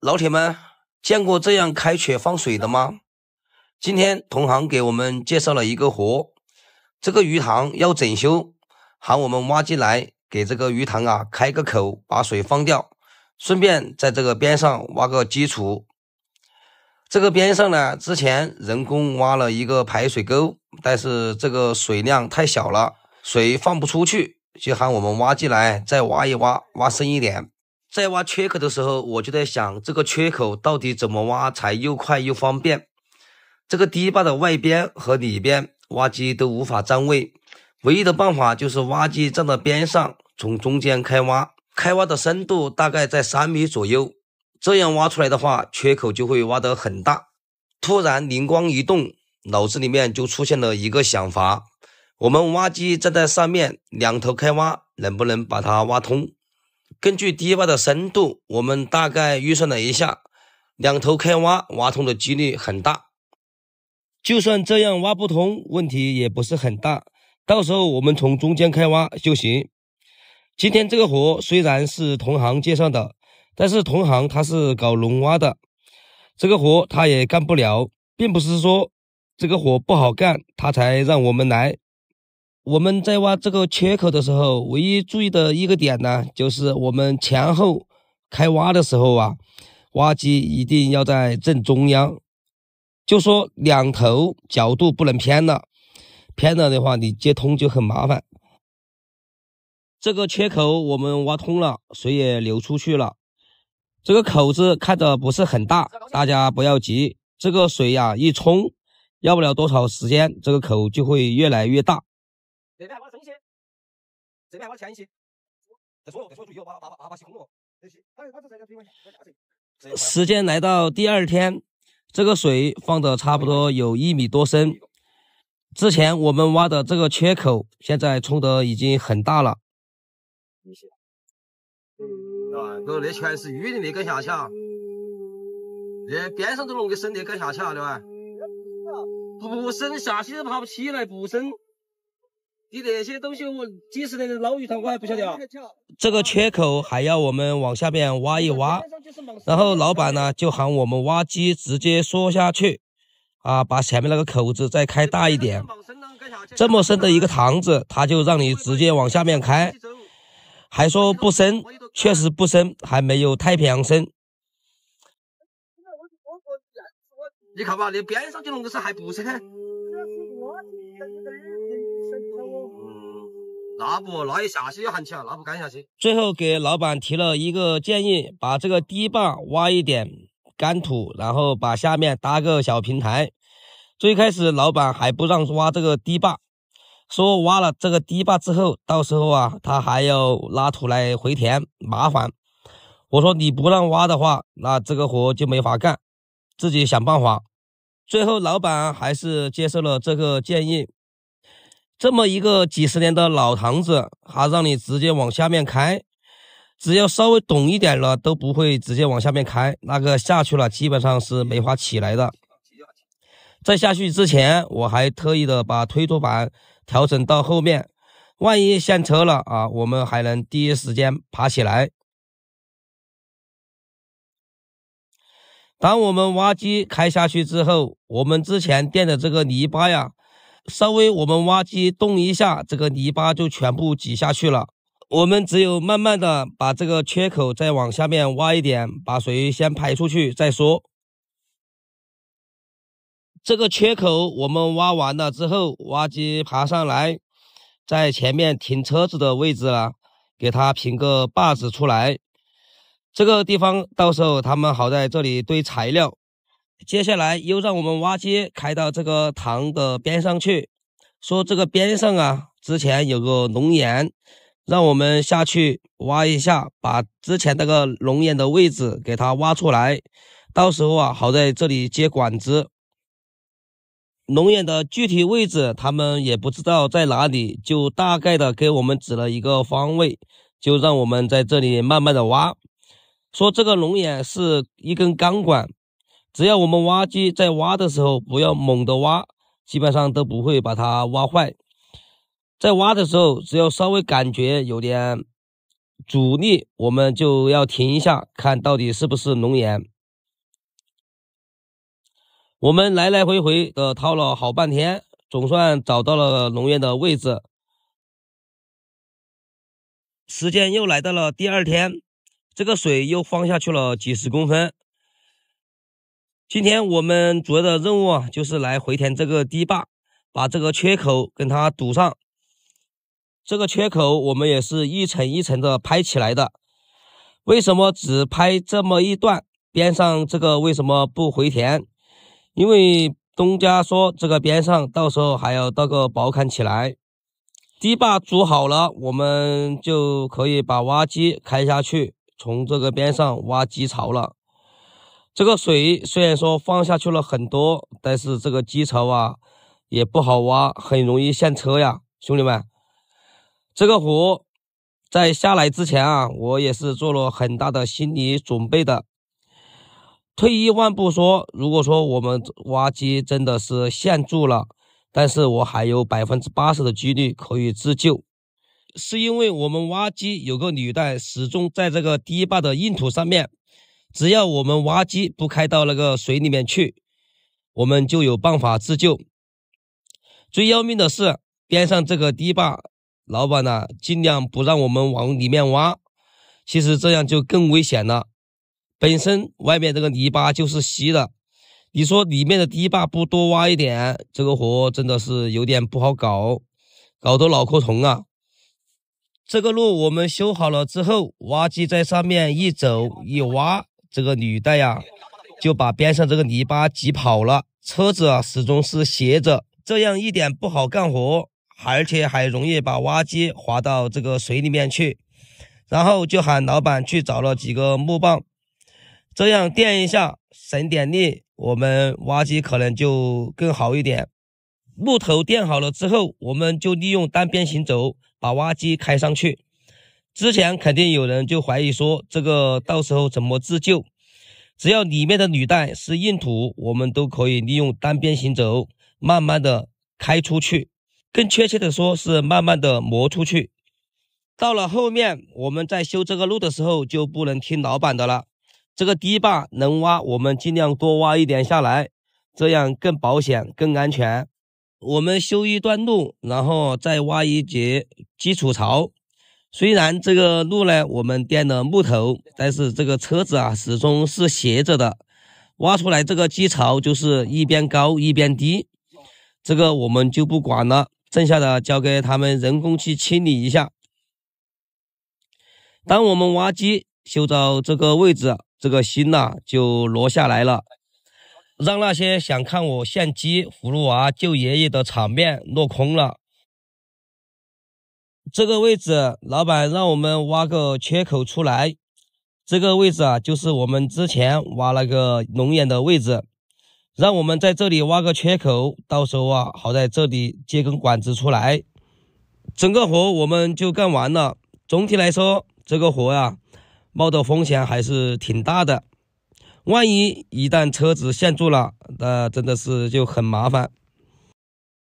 老铁们，见过这样开渠放水的吗？今天同行给我们介绍了一个活，这个鱼塘要整修，喊我们挖进来，给这个鱼塘啊开个口，把水放掉，顺便在这个边上挖个基础。这个边上呢，之前人工挖了一个排水沟，但是这个水量太小了，水放不出去，就喊我们挖进来，再挖一挖，挖深一点。在挖缺口的时候，我就在想，这个缺口到底怎么挖才又快又方便？这个堤坝的外边和里边，挖机都无法占位，唯一的办法就是挖机站到边上，从中间开挖，开挖的深度大概在三米左右。这样挖出来的话，缺口就会挖得很大。突然灵光一动，脑子里面就出现了一个想法：我们挖机站在上面，两头开挖，能不能把它挖通？根据堤坝的深度，我们大概预算了一下，两头开挖挖通的几率很大。就算这样挖不通，问题也不是很大，到时候我们从中间开挖就行。今天这个活虽然是同行介绍的，但是同行他是搞龙挖的，这个活他也干不了，并不是说这个活不好干，他才让我们来。我们在挖这个缺口的时候，唯一注意的一个点呢，就是我们前后开挖的时候啊，挖机一定要在正中央，就说两头角度不能偏了，偏了的话你接通就很麻烦。这个缺口我们挖通了，水也流出去了，这个口子看着不是很大，大家不要急，这个水呀一冲，要不了多少时间，这个口就会越来越大。这边还挖深一些，这边还挖浅一些。得说哦，说注意哦，把把把把洗空了。时间来到第二天，这个水放的差不多有一米多深。之前我们挖的这个缺口，现在冲的已经很大了。啊，哥，那全是淤泥那敢下去啊？那边上都弄个深的，敢下去啊？对吧？不，深下去都爬不起来，不深。你这些东西，我几十年的老鱼塘，我还不晓得啊。这个缺口还要我们往下面挖一挖，然后老板呢就喊我们挖机直接缩下去，啊，把前面那个口子再开大一点。这么深的一个塘子，他就让你直接往下面开，还说不深，确实不深，还没有太平洋深。你看吧，那边上就弄个深，还不深。那不，那一下去就喊起来，那不干下去。最后给老板提了一个建议，把这个堤坝挖一点干土，然后把下面搭个小平台。最开始老板还不让挖这个堤坝，说挖了这个堤坝之后，到时候啊他还要拉土来回填，麻烦。我说你不让挖的话，那这个活就没法干，自己想办法。最后老板还是接受了这个建议。这么一个几十年的老塘子，还让你直接往下面开，只要稍微懂一点了，都不会直接往下面开。那个下去了，基本上是没法起来的。在下去之前，我还特意的把推土板调整到后面，万一陷车了啊，我们还能第一时间爬起来。当我们挖机开下去之后，我们之前垫的这个泥巴呀。稍微，我们挖机动一下，这个泥巴就全部挤下去了。我们只有慢慢的把这个缺口再往下面挖一点，把水先排出去再说。这个缺口我们挖完了之后，挖机爬上来，在前面停车子的位置啊，给它平个坝子出来。这个地方到时候他们好在这里堆材料。接下来又让我们挖机开到这个塘的边上去，说这个边上啊，之前有个龙眼，让我们下去挖一下，把之前那个龙眼的位置给它挖出来，到时候啊好在这里接管子。龙眼的具体位置他们也不知道在哪里，就大概的给我们指了一个方位，就让我们在这里慢慢的挖，说这个龙眼是一根钢管。只要我们挖机在挖的时候不要猛的挖，基本上都不会把它挖坏。在挖的时候，只要稍微感觉有点阻力，我们就要停一下，看到底是不是龙岩。我们来来回回的掏了好半天，总算找到了龙岩的位置。时间又来到了第二天，这个水又放下去了几十公分。今天我们主要的任务啊，就是来回填这个堤坝，把这个缺口跟它堵上。这个缺口我们也是一层一层的拍起来的。为什么只拍这么一段？边上这个为什么不回填？因为东家说这个边上到时候还要倒个薄坎起来。堤坝筑好了，我们就可以把挖机开下去，从这个边上挖基槽了。这个水虽然说放下去了很多，但是这个基槽啊也不好挖，很容易陷车呀，兄弟们。这个湖在下来之前啊，我也是做了很大的心理准备的。退一万步说，如果说我们挖机真的是陷住了，但是我还有百分之八十的几率可以自救，是因为我们挖机有个履带始终在这个堤坝的硬土上面。只要我们挖机不开到那个水里面去，我们就有办法自救。最要命的是边上这个堤坝，老板呢尽量不让我们往里面挖，其实这样就更危险了。本身外面这个泥巴就是稀的，你说里面的堤坝不多挖一点，这个活真的是有点不好搞，搞得脑壳疼啊。这个路我们修好了之后，挖机在上面一走一挖。这个履带呀，就把边上这个泥巴挤跑了，车子啊始终是斜着，这样一点不好干活，而且还容易把挖机滑到这个水里面去。然后就喊老板去找了几个木棒，这样垫一下省点力，我们挖机可能就更好一点。木头垫好了之后，我们就利用单边行走把挖机开上去。之前肯定有人就怀疑说，这个到时候怎么自救？只要里面的履带是硬土，我们都可以利用单边行走，慢慢的开出去。更确切的说，是慢慢的磨出去。到了后面，我们在修这个路的时候，就不能听老板的了。这个堤坝能挖，我们尽量多挖一点下来，这样更保险、更安全。我们修一段路，然后再挖一节基础槽。虽然这个路呢我们垫了木头，但是这个车子啊始终是斜着的，挖出来这个基槽就是一边高一边低，这个我们就不管了，剩下的交给他们人工去清理一下。当我们挖机修到这个位置，这个心呐就落下来了，让那些想看我献机葫芦娃救爷爷的场面落空了。这个位置，老板让我们挖个缺口出来。这个位置啊，就是我们之前挖那个龙眼的位置，让我们在这里挖个缺口，到时候啊，好在这里接根管子出来，整个活我们就干完了。总体来说，这个活呀，冒的风险还是挺大的。万一一旦车子陷住了，那真的是就很麻烦。